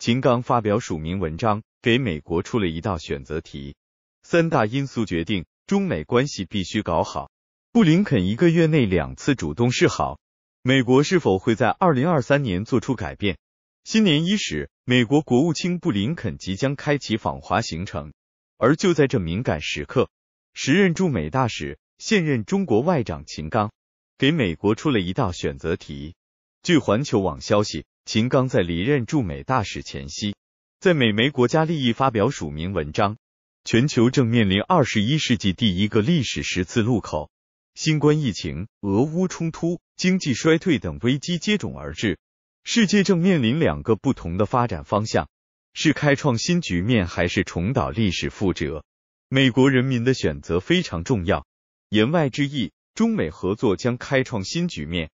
秦刚发表署名文章，给美国出了一道选择题：三大因素决定中美关系必须搞好。布林肯一个月内两次主动示好，美国是否会在二零二三年做出改变？新年伊始，美国国务卿布林肯即将开启访华行程，而就在这敏感时刻，时任驻美大使、现任中国外长秦刚给美国出了一道选择题。据环球网消息。秦刚在离任驻美大使前夕，在美媒《国家利益》发表署名文章。全球正面临二十一世纪第一个历史十字路口，新冠疫情、俄乌冲突、经济衰退等危机接踵而至，世界正面临两个不同的发展方向：是开创新局面，还是重蹈历史覆辙？美国人民的选择非常重要。言外之意，中美合作将开创新局面；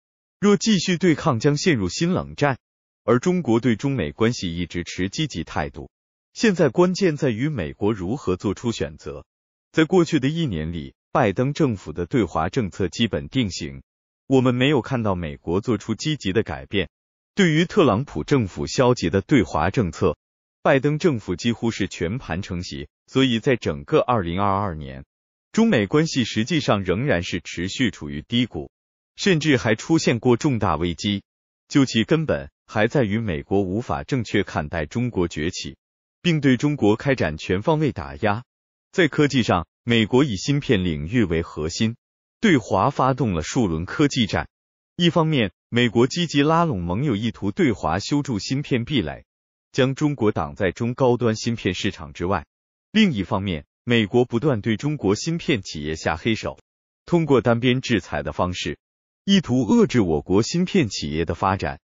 若继续对抗，将陷入新冷战。而中国对中美关系一直持积极态度，现在关键在于美国如何做出选择。在过去的一年里，拜登政府的对华政策基本定型，我们没有看到美国做出积极的改变。对于特朗普政府消极的对华政策，拜登政府几乎是全盘承袭。所以在整个二零二二年，中美关系实际上仍然是持续处于低谷，甚至还出现过重大危机。究其根本，还在于美国无法正确看待中国崛起，并对中国开展全方位打压。在科技上，美国以芯片领域为核心，对华发动了数轮科技战。一方面，美国积极拉拢盟友，意图对华修筑芯片壁垒，将中国挡在中高端芯片市场之外；另一方面，美国不断对中国芯片企业下黑手，通过单边制裁的方式，意图遏制我国芯片企业的发展。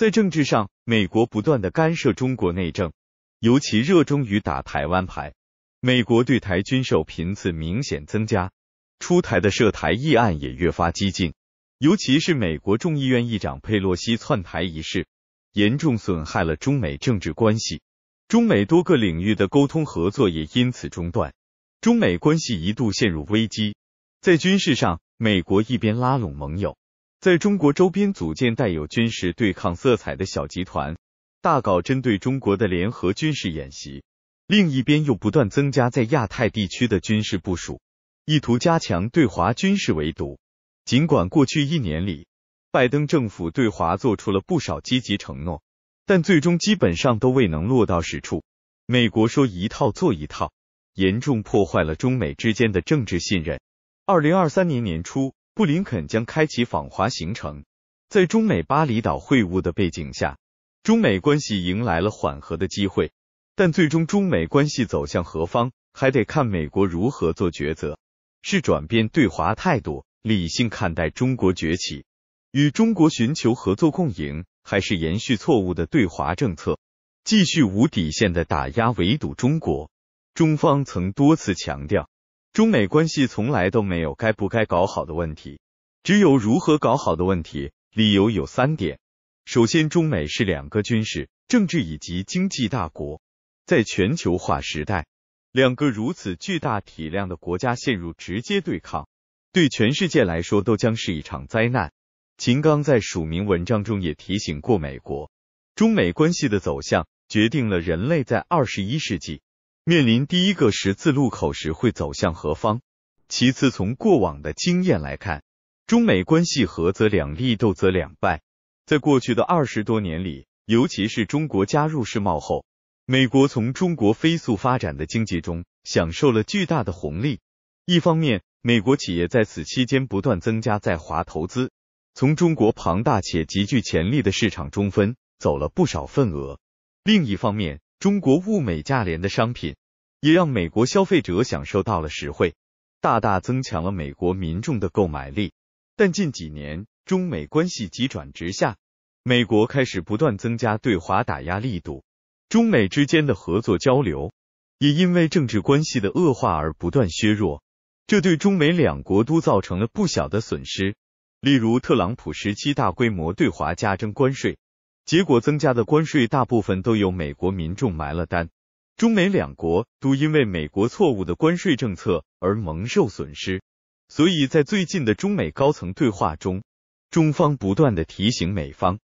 在政治上，美国不断的干涉中国内政，尤其热衷于打台湾牌。美国对台军售频次明显增加，出台的涉台议案也越发激进。尤其是美国众议院议长佩洛西窜台一事，严重损害了中美政治关系，中美多个领域的沟通合作也因此中断，中美关系一度陷入危机。在军事上，美国一边拉拢盟友。在中国周边组建带有军事对抗色彩的小集团，大搞针对中国的联合军事演习；另一边又不断增加在亚太地区的军事部署，意图加强对华军事围堵。尽管过去一年里，拜登政府对华做出了不少积极承诺，但最终基本上都未能落到实处。美国说一套做一套，严重破坏了中美之间的政治信任。二零二三年年初。布林肯将开启访华行程，在中美巴厘岛会晤的背景下，中美关系迎来了缓和的机会。但最终，中美关系走向何方，还得看美国如何做抉择：是转变对华态度，理性看待中国崛起，与中国寻求合作共赢，还是延续错误的对华政策，继续无底线的打压围堵中国？中方曾多次强调。中美关系从来都没有该不该搞好的问题，只有如何搞好的问题。理由有三点：首先，中美是两个军事、政治以及经济大国，在全球化时代，两个如此巨大体量的国家陷入直接对抗，对全世界来说都将是一场灾难。秦刚在署名文章中也提醒过美国，中美关系的走向决定了人类在二十一世纪。面临第一个十字路口时会走向何方？其次，从过往的经验来看，中美关系和则两利，斗则两败。在过去的二十多年里，尤其是中国加入世贸后，美国从中国飞速发展的经济中享受了巨大的红利。一方面，美国企业在此期间不断增加在华投资，从中国庞大且极具潜力的市场中分走了不少份额；另一方面，中国物美价廉的商品，也让美国消费者享受到了实惠，大大增强了美国民众的购买力。但近几年，中美关系急转直下，美国开始不断增加对华打压力度，中美之间的合作交流也因为政治关系的恶化而不断削弱。这对中美两国都造成了不小的损失。例如，特朗普时期大规模对华加征关税。结果增加的关税大部分都由美国民众埋了单，中美两国都因为美国错误的关税政策而蒙受损失。所以在最近的中美高层对话中，中方不断的提醒美方，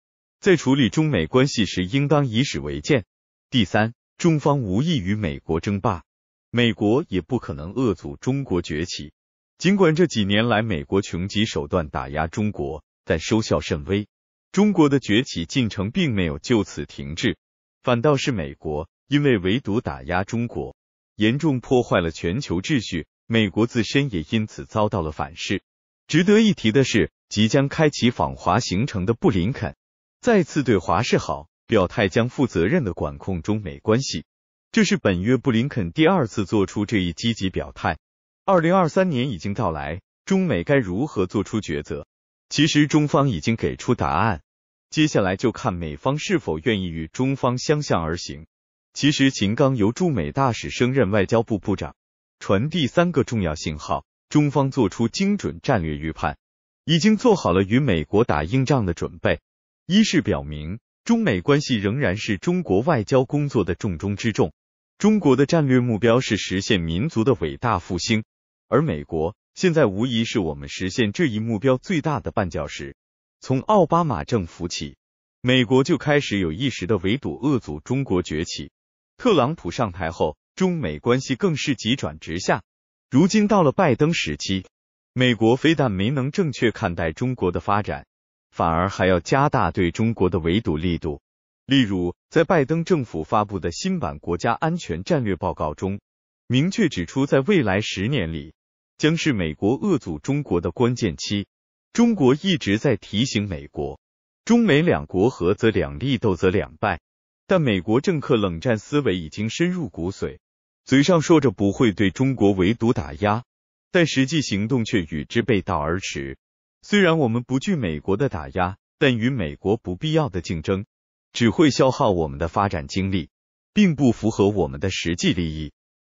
在处理中美关系时应当以史为鉴。第三，中方无意与美国争霸，美国也不可能遏阻中国崛起。尽管这几年来美国穷极手段打压中国，但收效甚微。中国的崛起进程并没有就此停滞，反倒是美国因为围堵打压中国，严重破坏了全球秩序，美国自身也因此遭到了反噬。值得一提的是，即将开启访华行程的布林肯再次对华示好，表态将负责任的管控中美关系。这是本月布林肯第二次做出这一积极表态。二零二三年已经到来，中美该如何做出抉择？其实中方已经给出答案，接下来就看美方是否愿意与中方相向而行。其实秦刚由驻美大使升任外交部部长，传递三个重要信号：中方做出精准战略预判，已经做好了与美国打硬仗的准备。一是表明中美关系仍然是中国外交工作的重中之重，中国的战略目标是实现民族的伟大复兴，而美国。现在无疑是我们实现这一目标最大的绊脚石。从奥巴马政府起，美国就开始有意识的围堵、遏阻中国崛起。特朗普上台后，中美关系更是急转直下。如今到了拜登时期，美国非但没能正确看待中国的发展，反而还要加大对中国的围堵力度。例如，在拜登政府发布的新版国家安全战略报告中，明确指出，在未来十年里。将是美国遏阻中国的关键期。中国一直在提醒美国，中美两国合则两利，斗则两败。但美国政客冷战思维已经深入骨髓，嘴上说着不会对中国围堵打压，但实际行动却与之背道而驰。虽然我们不惧美国的打压，但与美国不必要的竞争只会消耗我们的发展精力，并不符合我们的实际利益。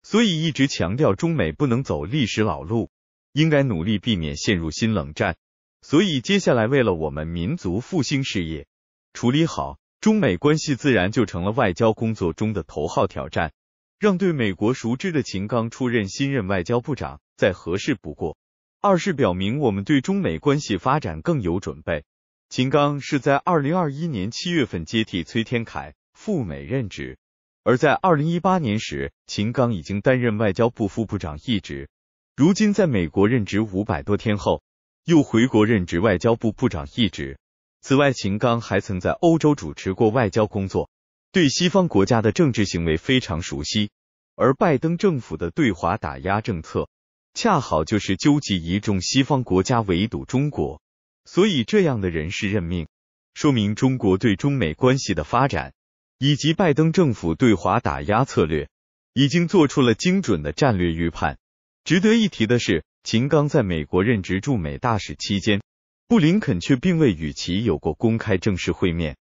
所以一直强调中美不能走历史老路，应该努力避免陷入新冷战。所以接下来为了我们民族复兴事业，处理好中美关系自然就成了外交工作中的头号挑战。让对美国熟知的秦刚出任新任外交部长，再合适不过。二是表明我们对中美关系发展更有准备。秦刚是在二零二一年七月份接替崔天凯赴美任职。而在二零一八年时，秦刚已经担任外交部副部长一职。如今在美国任职五百多天后，又回国任职外交部部长一职。此外，秦刚还曾在欧洲主持过外交工作，对西方国家的政治行为非常熟悉。而拜登政府的对华打压政策，恰好就是纠集一众西方国家围堵中国，所以这样的人事任命，说明中国对中美关系的发展。以及拜登政府对华打压策略，已经做出了精准的战略预判。值得一提的是，秦刚在美国任职驻美大使期间，布林肯却并未与其有过公开正式会面。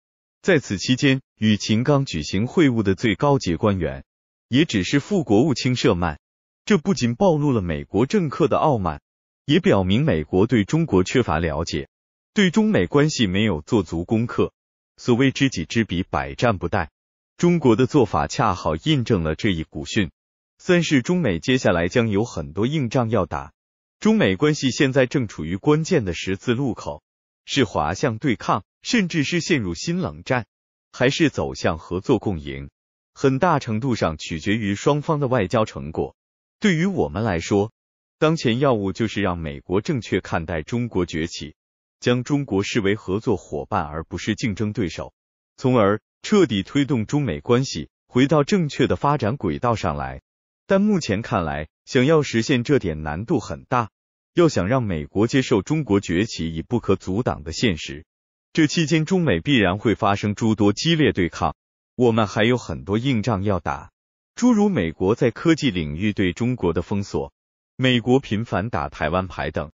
在此期间，与秦刚举行会晤的最高级官员，也只是副国务卿舍曼。这不仅暴露了美国政客的傲慢，也表明美国对中国缺乏了解，对中美关系没有做足功课。所谓知己知彼，百战不殆。中国的做法恰好印证了这一古训。三是中美接下来将有很多硬仗要打。中美关系现在正处于关键的十字路口，是滑向对抗，甚至是陷入新冷战，还是走向合作共赢，很大程度上取决于双方的外交成果。对于我们来说，当前要务就是让美国正确看待中国崛起。将中国视为合作伙伴而不是竞争对手，从而彻底推动中美关系回到正确的发展轨道上来。但目前看来，想要实现这点难度很大。要想让美国接受中国崛起已不可阻挡的现实，这期间中美必然会发生诸多激烈对抗。我们还有很多硬仗要打，诸如美国在科技领域对中国的封锁、美国频繁打台湾牌等。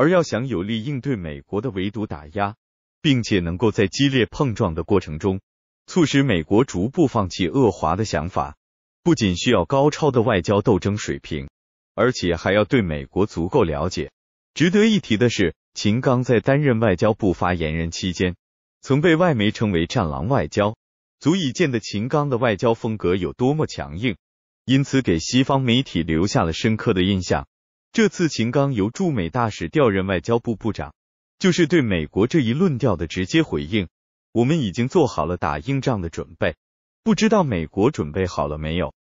而要想有力应对美国的围堵打压，并且能够在激烈碰撞的过程中促使美国逐步放弃恶华的想法，不仅需要高超的外交斗争水平，而且还要对美国足够了解。值得一提的是，秦刚在担任外交部发言人期间，曾被外媒称为“战狼外交”，足以见得秦刚的外交风格有多么强硬，因此给西方媒体留下了深刻的印象。这次秦刚由驻美大使调任外交部部长，就是对美国这一论调的直接回应。我们已经做好了打硬仗的准备，不知道美国准备好了没有？